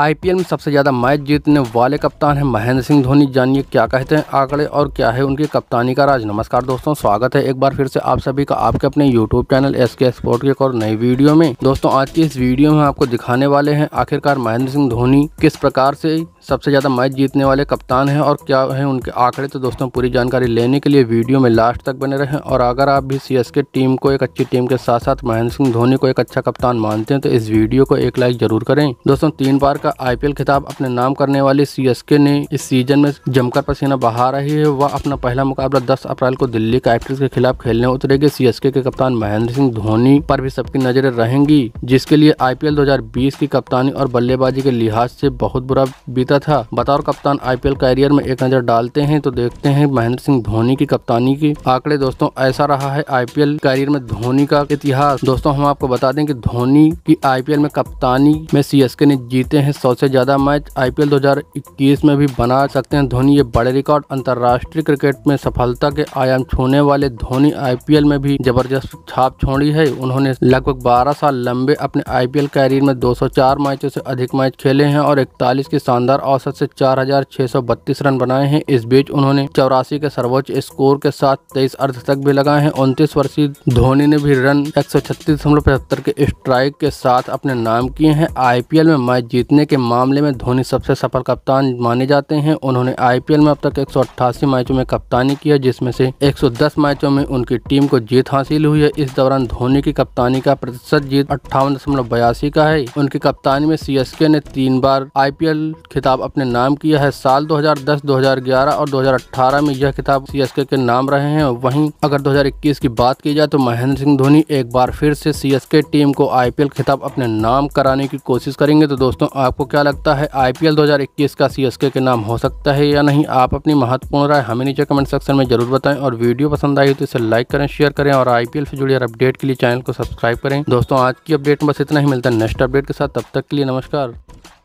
IPL में सबसे ज़्यादा मैच जीतने वाले कप्तान हैं महेंद्र सिंह धोनी जानिए क्या कहते हैं आंकड़े और क्या है उनकी कप्तानी का राज नमस्कार दोस्तों स्वागत है एक बार फिर से आप सभी का आपके अपने YouTube channel S K sport के एक और नई वीडियो में दोस्तों आज की इस वीडियो में आपको दिखाने वाले हैं आखिरकार महेंद्र सिंह धोनी किस प्रकार से सबसे ज़्यादा मैच जीतने वाले कप्तान हैं और क्या हैं उनके आंकड़े तो दोस्तों पूरी जानकारी लेने के लिए वीडियो में लास्ट तक बने रहें और अगर आप भी सीएसके टीम को एक अच्छी टीम के साथ साथ महेंद्र सिंह धोनी को एक अच्छा कप्तान मानते हैं तो इस वीडियो को एक लाइक जरूर करें दोस्तों तीन बार का आई खिताब अपने नाम करने वाले सी ने इस सीजन में जमकर पसीना बहा रही है वह अपना पहला मुकाबला दस अप्रैल को दिल्ली कैपिटल्स के खिलाफ खेलने उतरेगी सी के कप्तान महेंद्र सिंह धोनी पर भी सबकी नजरें रहेंगी जिसके लिए आई पी की कप्तानी और बल्लेबाजी के लिहाज से बहुत बुरा बीत जीता था बतौर कप्तान आईपीएल कैरियर में एक नज़र डालते हैं तो देखते हैं महेंद्र सिंह धोनी की कप्तानी के आंकड़े दोस्तों ऐसा रहा है आईपीएल कैरियर में धोनी का इतिहास दोस्तों हम आपको बता दें कि धोनी की आईपीएल में कप्तानी में सीएसके ने जीते हैं सौ से ज्यादा मैच आईपीएल 2021 में भी बना सकते हैं धोनी ये बड़े रिकॉर्ड अंतर्राष्ट्रीय क्रिकेट में सफलता के आयाम छूने वाले धोनी आईपीएल में भी जबरदस्त छाप छोड़ी है उन्होंने लगभग बारह साल लंबे अपने आईपीएल कैरियर में चार मैचों से अधिक मैच खेले हैं और इकतालीस की शानदार लगातार औसत से 4,632 रन बनाए हैं इस बीच उन्होंने चौरासी के सर्वोच्च स्कोर के साथ तेईस अर्धशतक भी लगाए हैं उनतीस वर्षीय धोनी ने भी रन एक के स्ट्राइक के साथ अपने नाम किए हैं आई में मैच जीतने के मामले में धोनी सबसे सफल कप्तान माने जाते हैं उन्होंने आई में अब तक एक मैचों में कप्तानी की है जिसमें से 110 मैचों में उनकी टीम को जीत हासिल हुई है इस दौरान धोनी की कप्तानी का प्रतिशत जीत अट्ठावन का है उनकी कप्तानी में सीएसके ने तीन बार आईपीएल खिताब किताब अपने नाम किया है साल 2010, 2011 और 2018 में यह किताब सीएसके के नाम रहे हैं वहीं अगर 2021 की बात की जाए तो महेंद्र सिंह धोनी एक बार फिर से सीएसके टीम को आईपीएल खिताब अपने नाम कराने की कोशिश करेंगे तो दोस्तों आपको क्या लगता है आईपीएल 2021 का सीएसके के नाम हो सकता है या नहीं आप अपनी महत्वपूर्ण राय हमें नीचे कमेंट सेक्शन में जरूर बताएं और वीडियो पसंद आई तो इसे लाइक करें शेयर करें और आईपीएल से जुड़ी अपडेट के लिए चैनल को सब्सक्राइब करें दोस्तों आज की अपडेट में बस इतना ही मिलता है नेक्स्ट अपडेट के साथ तब तक के लिए नमस्कार